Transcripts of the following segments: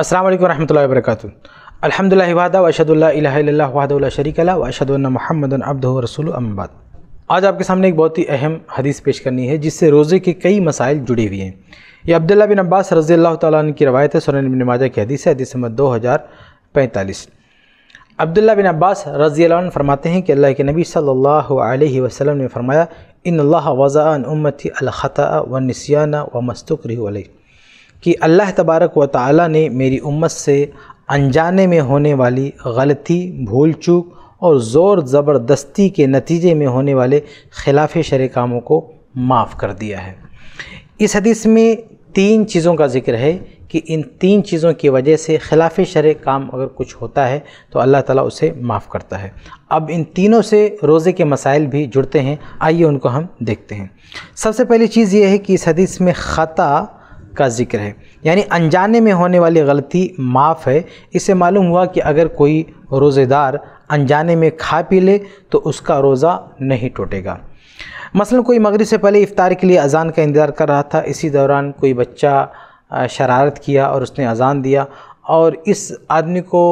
अस्सलाम वालेकुम रहमतुल्लाहि व बरकातुहू अल्हम्दुलिल्लाहि वहदा व अशहदु ला इलाहा इल्लल्लाह वहदहु ला शरीक ला व अशहदु अन्ना मुहम्मदन अब्दुहु रसूलु अम्माबाद आज आपके सामने एक बहुत ही अहम हदीस पेश करनी है जिससे रोज़े के कई मसाइल जुड़े हुए हैं ये अब्दुल्ला बिन अब्बास रजी अल्लाह तन की रवायत है सुन बिन माजा की हदीस है हदीस नंबर दो हज़ार पैंतालीस अब्दुल्ला बिन अब्बास रजी अल्लाह फरमाते हैं कि अल्लाह के नबी सल्लल्लाहु अलैहि वसल्लम ने फरमाया इन अल्लाह वज़ा उम्मती अलख़ता व नसियाना व मस्तुकर कि अल्लाह तबारक व ताली ने मेरी उम्मत से अनजाने में होने वाली गलती भूल चूक और ज़ोर ज़बरदस्ती के नतीजे में होने वाले खिलाफ शर कामों को माफ़ कर दिया है इस हदीस में तीन चीज़ों का ज़िक्र है कि इन तीन चीज़ों की वजह से खिलाफ शर काम अगर कुछ होता है तो अल्लाह ताला उसे माफ़ करता है अब इन तीनों से रोज़े के मसाइल भी जुड़ते हैं आइए उनको हम देखते हैं सबसे पहली चीज़ ये है कि इस हदीस में ख़ता का जिक्र है यानी अनजाने में होने वाली गलती माफ़ है इसे मालूम हुआ कि अगर कोई रोज़ेदार अनजाने में खा पी ले तो उसका रोज़ा नहीं टूटेगा मसलन कोई मगरब से पहले इफ़ार के लिए अजान का इंतज़ार कर रहा था इसी दौरान कोई बच्चा शरारत किया और उसने अजान दिया और इस आदमी को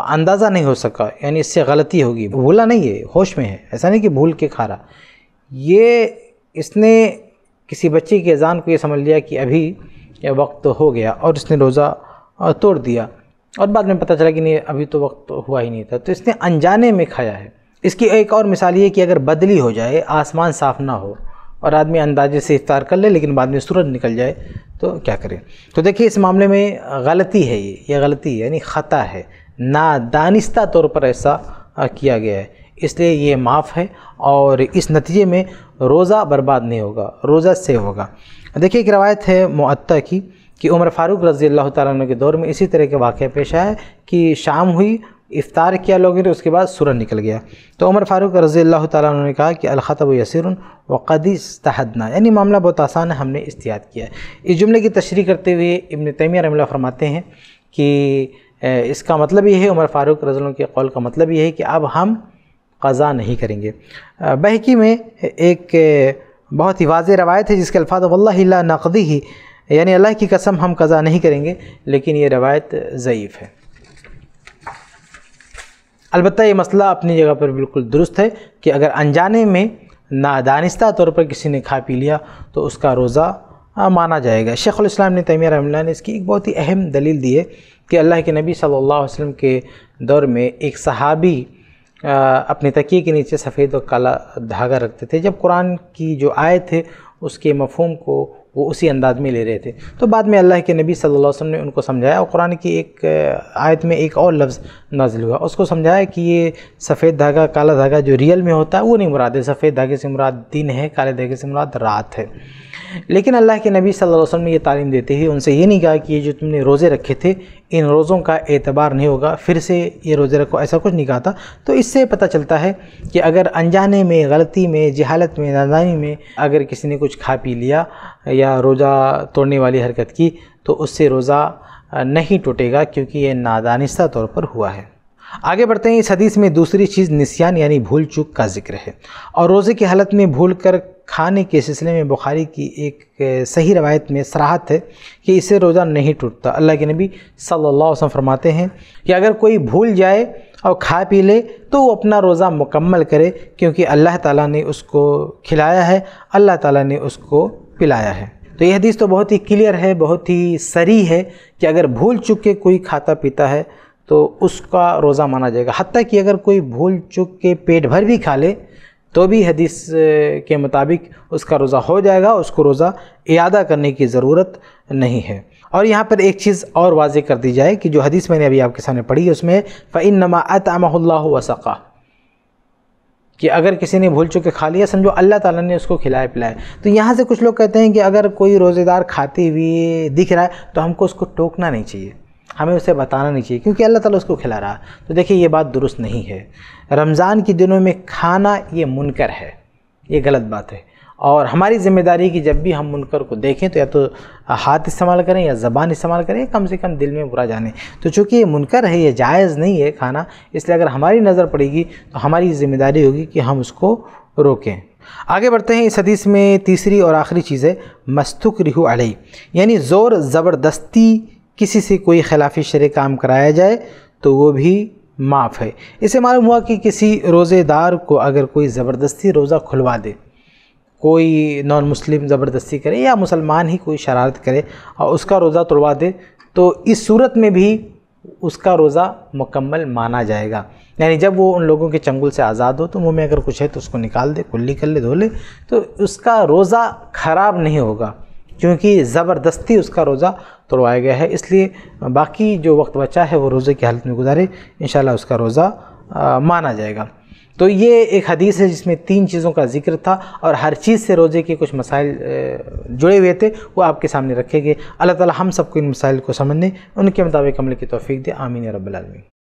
अंदाज़ा नहीं हो सका यानी इससे गलती होगी भूला नहीं है होश में है ऐसा नहीं कि भूल के खा रहा ये इसने किसी बच्चे की अजान को ये समझ लिया कि अभी वक्त तो हो गया और इसने रोज़ा तोड़ दिया और बाद में पता चला कि नहीं अभी तो वक्त तो हुआ ही नहीं था तो इसने अनजाने में खाया है इसकी एक और मिसाल ये कि अगर बदली हो जाए आसमान साफ ना हो और आदमी अंदाजे से इफ्तार कर ले लेकिन बाद में सूरज निकल जाए तो क्या करें तो देखिए इस मामले में गलती है ये यह गलती है यानी ख़ता है नादानिस्ता तौर पर ऐसा किया गया है इसलिए ये माफ़ है और इस नतीजे में रोज़ा बर्बाद नहीं होगा रोज़ा सेव होगा देखिए एक रवायत है मअत्ता की कि उमर फारूक रज़ी अल्लाह तु के दौर में इसी तरह के वाक़ पेश आया कि शाम हुई इफ़ार किया लोगों ने उसके बाद सूरज निकल गया तो उमर फारूक रज़ी अल्लाह तु ने कहा कि अलख़तब यसर व तहदना यानी मामला बहुत आसान है हमने इस्तियात किया इस जुमले की तशरी करते हुए इबन तैमिया रमला फरमाते हैं कि इसका मतलब ये है उमर फारूक रज़ी के कौल का मतलब ये है कि अब हम क़ज़ा नहीं करेंगे बहकी में एक बहुत ही वाज रवायत है जिसके अल्फाज वल्ला नकदी ही यानी अल्लाह की कसम हम कज़ा नहीं करेंगे लेकिन ये रवायत ज़यीफ़ है अलबत् ये मसला अपनी जगह पर बिल्कुल दुरुस्त है कि अगर अनजाने में नादानिस्ता तौर पर किसी ने खा पी लिया तो उसका रोज़ा माना जाएगा शेख उम ने तैमिया रमला ने इसकी एक बहुत ही अहम दलील दी है कि अल्लाह के नबी सल्लल्लाहु अलैहि वसल्लम के दौर में एक सहाबी अपने तकिए के नीचे सफ़ेद और काला धागा रखते थे जब कुरान की जो आयत है उसके मफहम को वो उसी अंदाज में ले रहे थे तो बाद में अल्लाह के नबी सल्लल्लाहु अलैहि वसल्लम ने उनको समझाया और कुरान की एक आयत में एक और लफ्ज़ नाजिल हुआ उसको समझाया कि ये सफ़ेद धागा काला धागा जो रियल में होता है वो नहीं मुराद है सफ़ेद धागे से मुराद दिन है काले धागे से मुराद रात है लेकिन अल्लाह के नबी सल्लल्लाहु अलैहि वसल्लम ने ये तालीम देते हुए उनसे ये नहीं कहा कि ये जो तुमने रोज़े रखे थे इन रोज़ों का एतबार नहीं होगा फिर से ये रोज़े रखो ऐसा कुछ नहीं कहा था तो इससे पता चलता है कि अगर अनजाने में गलती में जहालत में नादानी में अगर किसी ने कुछ खा पी लिया या रोज़ा तोड़ने वाली हरकत की तो उससे रोज़ा नहीं टूटेगा क्योंकि ये नादानिस्ता तौर पर हुआ है आगे बढ़ते हैं इस हदीस में दूसरी चीज़ निस्यान यानी भूल चूक का जिक्र है और रोज़े की हालत में भूल कर खाने के सिलसिले में बुखारी की एक सही रवायत में सराहत है कि इससे रोज़ा नहीं टूटता अल्लाह के नबी सल्लल्लाहु अलैहि वसल्लम फरमाते हैं कि अगर कोई भूल जाए और खा पी ले तो वो अपना रोज़ा मुकम्मल करे क्योंकि अल्लाह ताला ने उसको खिलाया है अल्लाह ताला ने उसको पिलाया है तो यह हदीस तो बहुत ही क्लियर है बहुत ही सरी है कि अगर भूल चुक के कोई खाता पीता है तो उसका रोज़ा माना जाएगा हती कि अगर कोई भूल चुक के पेट भर भी खा ले तो भी हदीस के मुताबिक उसका रोज़ा हो जाएगा उसको रोज़ा अदा करने की ज़रूरत नहीं है और यहाँ पर एक चीज़ और वाजे कर दी जाए कि जो हदीस मैंने अभी आपके सामने पढ़ी है उसमें फ़ैन नमा अतमल्ला वसक़ा कि अगर किसी ने भूल चुके खा लिया समझो अल्लाह ताला ने उसको खिलाए पिलाए तो यहाँ से कुछ लोग कहते हैं कि अगर कोई रोज़ेदार खाते हुए दिख रहा है तो हमको उसको टोकना नहीं चाहिए हमें उसे बताना नहीं चाहिए क्योंकि अल्लाह ताला उसको खिला रहा तो देखिए ये बात दुरुस्त नहीं है रमज़ान के दिनों में खाना ये मुनकर है ये गलत बात है और हमारी जिम्मेदारी है कि जब भी हम मुनकर को देखें तो या तो हाथ इस्तेमाल करें या ज़बान इस्तेमाल करें कम से कम दिल में बुरा जाने तो चूँकि ये मुनकर है ये जायज़ नहीं है खाना इसलिए अगर हमारी नज़र पड़ेगी तो हमारी जिम्मेदारी होगी कि हम उसको रोकें आगे बढ़ते हैं इस हदीस में तीसरी और आखिरी चीज़ है मस्तुक रिहू अड़ई यानी ज़ोर ज़बरदस्ती किसी से कोई खिलाफी शर काम कराया जाए तो वो भी माफ़ है इसे मालूम हुआ कि किसी रोज़ेदार को अगर कोई ज़बरदस्ती रोज़ा खुलवा दे कोई नॉन मुस्लिम ज़बरदस्ती करे या मुसलमान ही कोई शरारत करे और उसका रोज़ा तोड़वा दे तो इस सूरत में भी उसका रोज़ा मुकम्मल माना जाएगा यानी जब वो उन लोगों के चंगुल से आज़ाद हो तो मुँह में अगर कुछ है तो उसको निकाल दे कुल्ली कर ले धो ले तो उसका रोज़ा ख़राब नहीं होगा क्योंकि ज़बरदस्ती उसका रोज़ा तोड़वाया गया है इसलिए बाकी जो वक्त बचा है वो रोज़े की हालत में गुजारे इन उसका रोज़ा माना जाएगा तो ये एक हदीस है जिसमें तीन चीज़ों का जिक्र था और हर चीज़ से रोज़े के कुछ मसाइल जुड़े हुए थे वो आपके सामने रखे गए अल्लाह ताला हम सबको इन मसाइल को समझने उनके मुताबिक अमल की तोफ़ी दे आमीन रबालमी